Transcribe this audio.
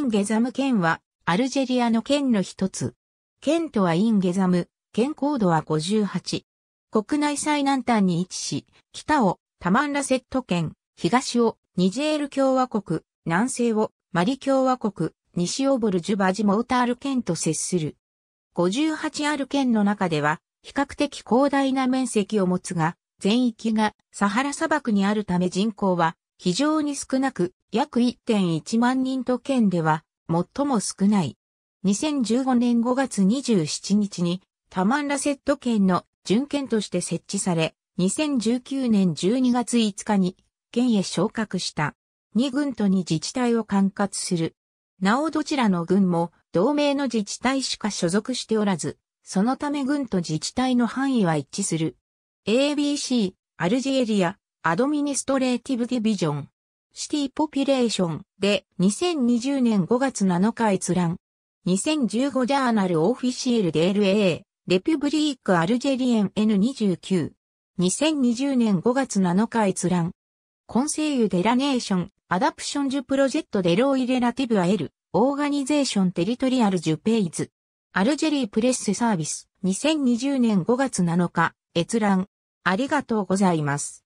インゲザム県は、アルジェリアの県の一つ。県とはインゲザム、県高度は58。国内最南端に位置し、北をタマンラセット県、東をニジェール共和国、南西をマリ共和国、西をボルジュバジモータール県と接する。58ある県の中では、比較的広大な面積を持つが、全域がサハラ砂漠にあるため人口は非常に少なく、約1.1万人と県では、最も少ない。2015年5月27日に、タマンラセット県の準県として設置され、2019年12月5日に、県へ昇格した。2軍と2自治体を管轄する。なおどちらの軍も、同盟の自治体しか所属しておらず、そのため軍と自治体の範囲は一致する。ABC、アルジェリア、アドミニストレーティブディビジョン、シティポピュレーションで2020年5月7日閲覧。2015ジャーナルオフィシエルで LA、レピュブリークアルジェリエン N29。2020年5月7日閲覧。コンセイユデラネーション、アダプションジュプロジェットデロイレラティブアエル、オーガニゼーションテリトリアルジュペイズ。アルジェリープレッセサービス、2020年5月7日、閲覧。ありがとうございます。